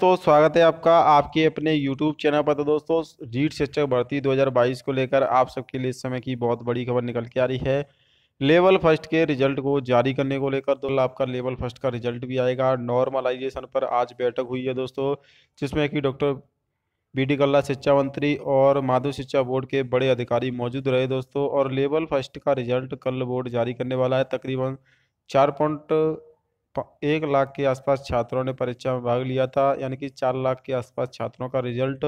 दोस्तों स्वागत है आपका आपके अपने YouTube चैनल पर तो दोस्तों रीट शिक्षक भर्ती 2022 को लेकर आप सबके लिए इस समय की बहुत बड़ी खबर निकल के आ रही है लेवल फर्स्ट के रिजल्ट को जारी करने को लेकर तो आपका लेवल फर्स्ट का रिजल्ट भी आएगा नॉर्मलाइजेशन पर आज बैठक हुई है दोस्तों जिसमें कि डॉक्टर बी डी कल्ला शिक्षा मंत्री और माधु शिक्षा बोर्ड के बड़े अधिकारी मौजूद रहे दोस्तों और लेवल फर्स्ट का रिजल्ट कल बोर्ड जारी करने वाला है तकरीबन चार पॉइंट एक लाख के आसपास छात्रों ने परीक्षा में भाग लिया था यानी कि चार लाख के आसपास छात्रों का रिजल्ट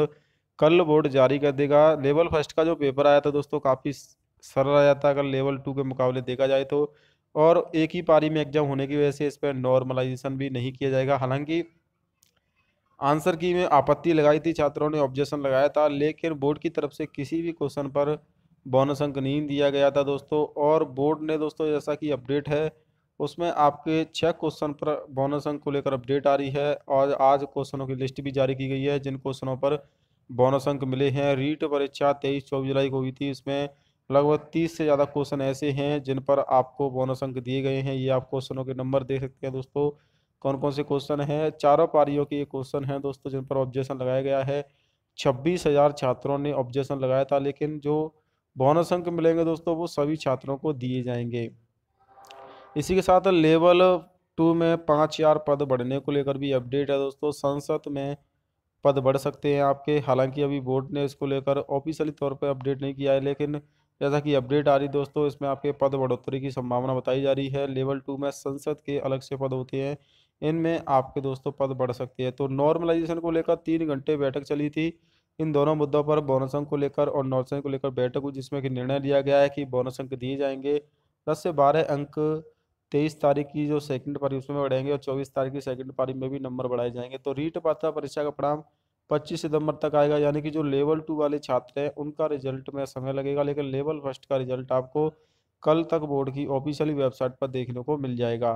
कल बोर्ड जारी कर देगा लेवल फर्स्ट का जो पेपर आया था दोस्तों काफ़ी सरल आया था अगर लेवल टू के मुकाबले देखा जाए तो और एक ही पारी में एग्जाम होने की वजह से इस पर नॉर्मलाइजेशन भी नहीं किया जाएगा हालांकि आंसर की में आपत्ति लगाई थी छात्रों ने ऑब्जेक्शन लगाया था लेकिन बोर्ड की तरफ से किसी भी क्वेश्चन पर बोनस अंक नहीं दिया गया था दोस्तों और बोर्ड ने दोस्तों जैसा कि अपडेट है उसमें आपके छः क्वेश्चन पर बोनस अंक को लेकर अपडेट आ रही है और आज क्वेश्चनों की लिस्ट भी जारी की गई है जिन क्वेश्चनों पर बोनस अंक मिले हैं रीट परीक्षा तेईस चौबीस जुलाई को हुई थी इसमें लगभग तीस से ज़्यादा क्वेश्चन ऐसे हैं जिन पर आपको बोनस अंक दिए गए हैं ये आप क्वेश्चनों के नंबर देख सकते हैं दोस्तों कौन कौन से क्वेश्चन हैं चारों पारियों के ये क्वेश्चन हैं दोस्तों जिन पर ऑब्जेक्शन लगाया गया है छब्बीस हज़ार छात्रों ने ऑब्जेक्शन लगाया था लेकिन जो बोनस अंक मिलेंगे दोस्तों वो सभी छात्रों को दिए जाएंगे इसी के साथ लेवल टू में पाँच चार पद बढ़ने को लेकर भी अपडेट है दोस्तों संसद में पद बढ़ सकते हैं आपके हालांकि अभी बोर्ड ने इसको लेकर ऑफिशियली तौर पर अपडेट नहीं किया है लेकिन जैसा कि अपडेट आ रही दोस्तों इसमें आपके पद बढ़ोतरी की संभावना बताई जा रही है लेवल टू में संसद के अलग से पद होते हैं इनमें आपके दोस्तों पद बढ़ सकते हैं तो नॉर्मलाइजेशन को लेकर तीन घंटे बैठक चली थी इन दोनों मुद्दों पर बोनस अंक को लेकर और नॉर्सन को लेकर बैठक हुई जिसमें कि निर्णय लिया गया है कि बोनस अंक दिए जाएंगे दस से बारह अंक तेईस तारीख की जो सेकंड पारी उसमें बढ़ेंगे और चौबीस तारीख की सेकंड पारी में भी नंबर बढ़ाए जाएंगे तो रीट पात्रता परीक्षा का परिणाम पच्चीस सितंबर तक आएगा यानी कि जो लेवल टू वाले छात्र हैं उनका रिजल्ट में समय लगेगा लेकिन लेवल फर्स्ट का रिजल्ट आपको कल तक बोर्ड की ऑफिशियली वेबसाइट पर देखने को मिल जाएगा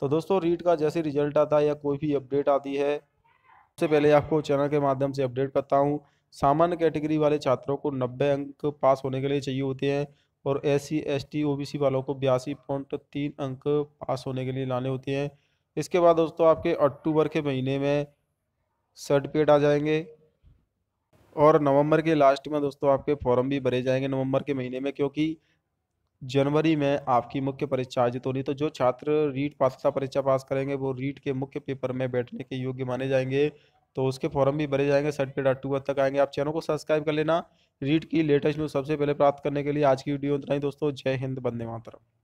तो दोस्तों रीट का जैसे रिजल्ट आता है या कोई भी अपडेट आती है सबसे पहले आपको चैनल के माध्यम से अपडेट करता हूँ सामान्य कैटेगरी वाले छात्रों को नब्बे अंक पास होने के लिए चाहिए होते हैं और S C S T O B C वालों को बयासी पॉइंट तीन अंक पास होने के लिए लाने होते हैं इसके बाद दोस्तों आपके अक्टूबर के महीने में सर्टिफिकेट आ जाएंगे और नवंबर के लास्ट में दोस्तों आपके फॉर्म भी भरे जाएंगे नवंबर के महीने में क्योंकि जनवरी में आपकी मुख्य परीक्षा आयोजित होनी तो जो छात्र रीट पात्रता परीक्षा पास करेंगे वो रीट के मुख्य पेपर में बैठने के योग्य माने जाएंगे तो उसके फॉर्म भी भरे जाएंगे सर्टिफिकेट अक्टूबर तक आएंगे आप चैनल को सब्सक्राइब कर लेना रीड की लेटेस्ट न्यूज़ सबसे पहले प्राप्त करने के लिए आज की वीडियो इतना ही दोस्तों जय हिंद बंदे मातरम